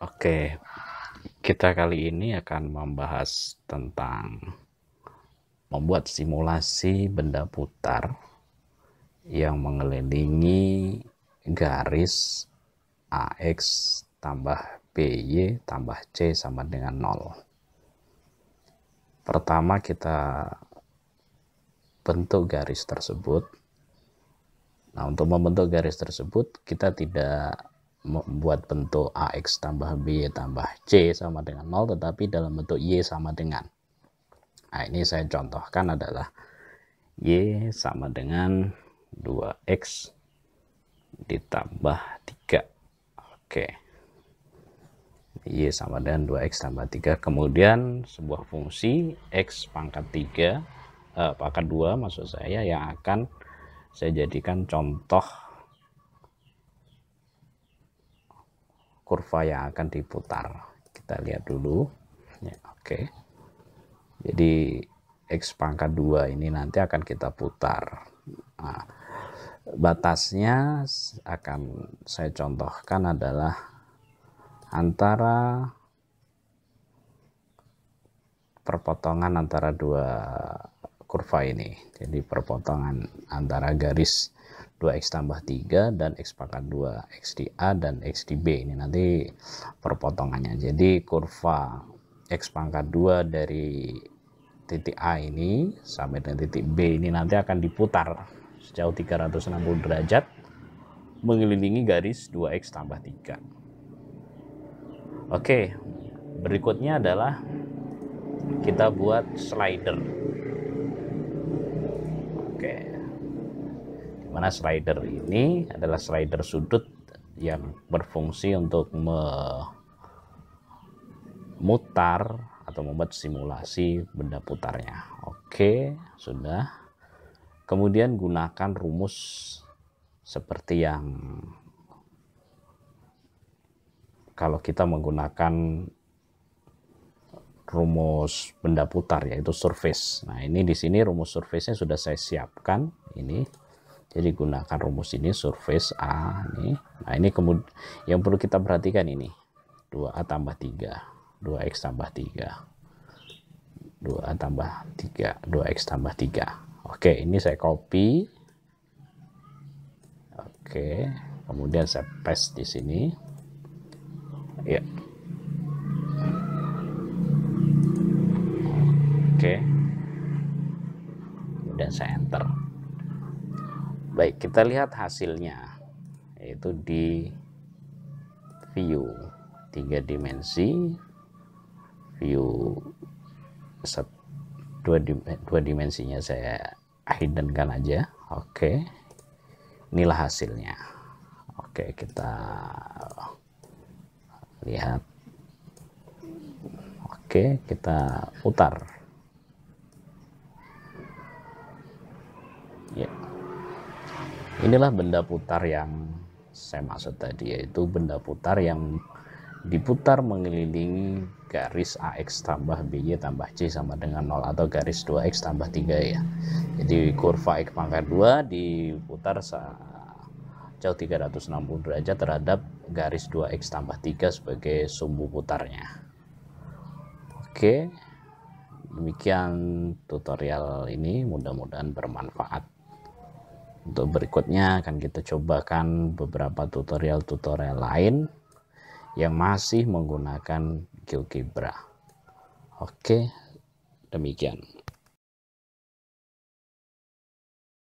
Oke, kita kali ini akan membahas tentang membuat simulasi benda putar yang mengelilingi garis AX tambah BY tambah C sama dengan 0. Pertama kita bentuk garis tersebut. Nah, untuk membentuk garis tersebut kita tidak membuat bentuk AX tambah B tambah C sama dengan 0 tetapi dalam bentuk Y sama dengan nah ini saya contohkan adalah Y sama dengan 2X ditambah 3 oke Y sama dengan 2X tambah 3 kemudian sebuah fungsi X pangkat 3 eh, pangkat 2 maksud saya yang akan saya jadikan contoh kurva yang akan diputar. Kita lihat dulu. Ya, Oke. Okay. Jadi X pangkat 2 ini nanti akan kita putar. Nah, batasnya akan saya contohkan adalah antara perpotongan antara dua kurva ini. Jadi perpotongan antara garis 2x tambah 3 dan x pangkat 2 x di A dan x di B ini nanti perpotongannya jadi kurva x pangkat 2 dari titik A ini sampai dengan titik B ini nanti akan diputar sejauh 360 derajat mengelilingi garis 2x tambah 3 oke berikutnya adalah kita buat slider oke mana slider ini adalah slider sudut yang berfungsi untuk memutar atau membuat simulasi benda putarnya. Oke, sudah. Kemudian gunakan rumus seperti yang kalau kita menggunakan rumus benda putar yaitu surface. Nah, ini di sini rumus surface-nya sudah saya siapkan ini. Jadi gunakan rumus ini surface A nih. Nah, ini kemudian yang perlu kita perhatikan ini. 2A tambah 3, 2X tambah 3. 2A tambah 3, 2X tambah 3. Oke, ini saya copy. Oke, kemudian saya paste di sini. Ya. Oke. Kemudian saya enter. Baik, kita lihat hasilnya yaitu di view tiga dimensi, view set, dua, dimensi eh, dua dimensinya saya kan aja. Oke. Inilah hasilnya. Oke, kita lihat. Oke, kita putar. Ya. Yeah. Inilah benda putar yang saya maksud tadi yaitu benda putar yang diputar mengelilingi garis AX tambah BY tambah C sama dengan 0 atau garis 2X tambah 3 ya. Jadi kurva X pangkat 2 diputar jauh 360 derajat terhadap garis 2X tambah 3 sebagai sumbu putarnya. Oke, demikian tutorial ini mudah-mudahan bermanfaat untuk berikutnya akan kita cobakan beberapa tutorial-tutorial lain yang masih menggunakan GeoGebra. Oke, demikian.